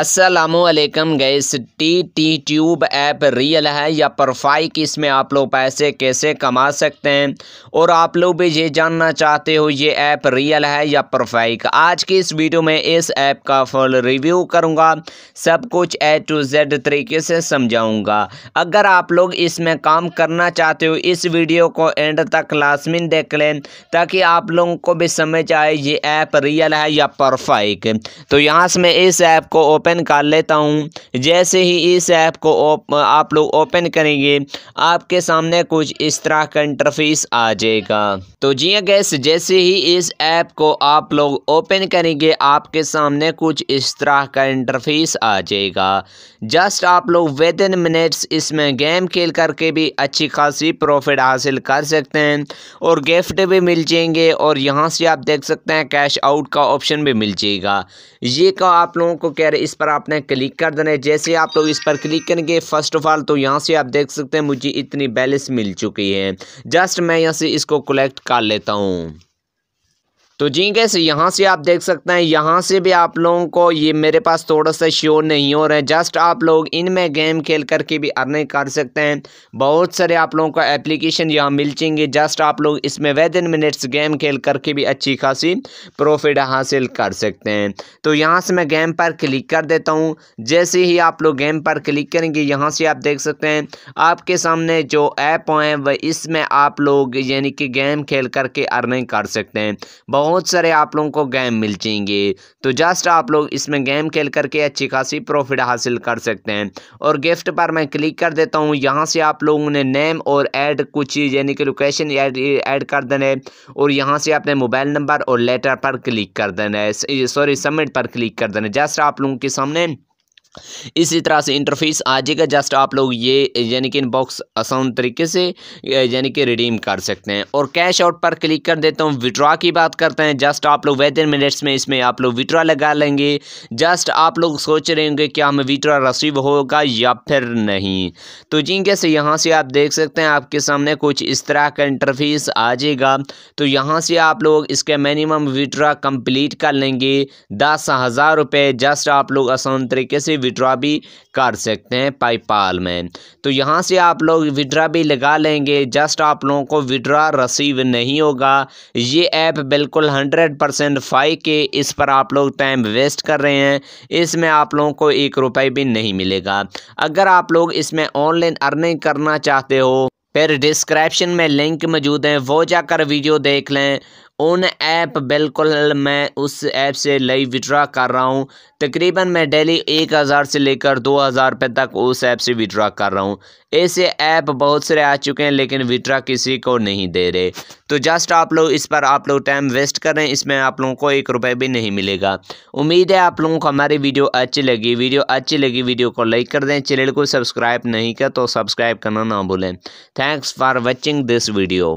असलकम guys T T tube app real है या परफाई इसमें आप लोग पैसे कैसे कमा सकते हैं और आप लोग भी ये जानना चाहते हो ये ऐप रियल है या परफाइक आज की इस वीडियो में इस ऐप का फुल रिव्यू करूँगा सब कुछ ए टू जेड तरीके से समझाऊँगा अगर आप लोग इसमें काम करना चाहते हो इस वीडियो को एंड तक लाजमिन देख लें ताकि आप लोगों को भी समझ आए ये ऐप रियल है या परफाइक तो यहाँ से मैं इस ऐप को ओपन ओपन कर लेता हूँ तो हाँ जैसे ही इस ऐप को आप लोग ओपन करेंगे आपके सामने कुछ इस तरह का इंटरफेस आ जाएगा तो जी गैस जैसे ही इस ऐप को आप लोग ओपन करेंगे आपके सामने कुछ इस तरह का इंटरफेस आ जाएगा जस्ट आप लोग विद इन मिनट्स इसमें गेम खेल करके भी अच्छी खासी प्रॉफिट हासिल कर सकते हैं और गिफ्ट भी मिल जाएंगे और यहाँ से आप देख सकते हैं कैश आउट का ऑप्शन भी मिल जाएगा ये का आप लोगों को कह रहे इस पर आपने क्लिक कर देना है जैसे आप लोग इस पर क्लिक करेंगे फर्स्ट ऑफ ऑल तो यहाँ से आप देख सकते हैं मुझे इतनी बैलेंस मिल चुकी है जस्ट मैं यहाँ से इसको कलेक्ट कर लेता हूँ तो जी कैसे यहाँ से आप देख सकते हैं यहाँ से भी आप लोगों को ये मेरे पास थोड़ा सा श्योर नहीं हो रहा हैं जस्ट आप लोग इनमें गेम खेल करके भी अर्निंग कर सकते हैं बहुत सारे आप लोगों को एप्लीकेशन यहाँ मिल जाएंगे जस्ट आप लोग इसमें विद इन मिनट्स गेम खेल करके भी अच्छी खासी प्रॉफिट हासिल कर सकते हैं तो यहाँ से मैं गेम पर क्लिक कर देता हूँ जैसे ही आप लोग गेम पर क्लिक करेंगे यहाँ से आप देख सकते हैं आपके सामने जो ऐप हैं वह इसमें आप लोग यानी कि गेम खेल करके अर्निंग कर सकते हैं बहुत बहुत सारे आप लोगों को गेम मिल जाएंगे तो जस्ट आप लोग इसमें गेम खेल करके अच्छी खासी प्रॉफिट हासिल कर सकते हैं और गिफ्ट पर मैं क्लिक कर देता हूँ यहाँ से आप लोगों ने नेम और ऐड कुछ यानी कि लोकेशन ऐड कर देना है और यहाँ से अपने मोबाइल नंबर और लेटर पर क्लिक कर देना है सॉरी सबमिट पर क्लिक कर देना है जस्ट आप लोगों के सामने इसी तरह से इंटरफेस आ जाएगा जस्ट आप लोग ये यानी कि इनबॉक्स आसान तरीके से यानी कि रिडीम कर सकते हैं और कैश आउट पर क्लिक कर देता हूँ विड्रा की बात करते हैं जस्ट आप लोग वेदर इन मिनट्स में इसमें आप लोग विड्रा लगा लेंगे जस्ट आप लोग सोच रहे होंगे क्या हमें विड्रा रसीव होगा या फिर नहीं तो जी कैसे यहाँ से आप देख सकते हैं आपके सामने कुछ इस तरह का इंटरफेस आ जाएगा तो यहाँ से आप लोग इसका मिनिमम विड्रा कंप्लीट कर लेंगे दस हज़ार रुपये जस्ट आप लोग आसान तरीके से विड्रा भी कर सकते हैं पाईपाल में तो यहाँ से आप लोग विड्रा भी लगा लेंगे जस्ट आप लोगों को विड्रा रसीव नहीं होगा ये ऐप बिल्कुल हंड्रेड परसेंट फाइव के इस पर आप लोग टाइम वेस्ट कर रहे हैं इसमें आप लोगों को एक रुपये भी नहीं मिलेगा अगर आप लोग इसमें ऑनलाइन अर्निंग करना चाहते हो फिर डिस्क्रिप्शन में लिंक मौजूद हैं वो जाकर वीडियो देख लें ऑन ऐप बिल्कुल मैं उस ऐप से लाइव विड्रा कर रहा हूँ तकरीबन मैं डेली एक हज़ार से लेकर दो हज़ार रुपये तक उस ऐप से विड्रा कर रहा हूँ ऐसे ऐप बहुत सारे आ चुके हैं लेकिन विड्रा किसी को नहीं दे रहे तो जस्ट आप लोग इस पर आप लोग टाइम वेस्ट कर रहे हैं इसमें आप लोगों को एक रुपये भी नहीं मिलेगा उम्मीद है आप लोगों को हमारी वीडियो अच्छी लगी वीडियो अच्छी लगी वीडियो को लाइक कर दें चैनल को सब्सक्राइब नहीं कर तो सब्सक्राइब करना ना भूलें thanks for watching this video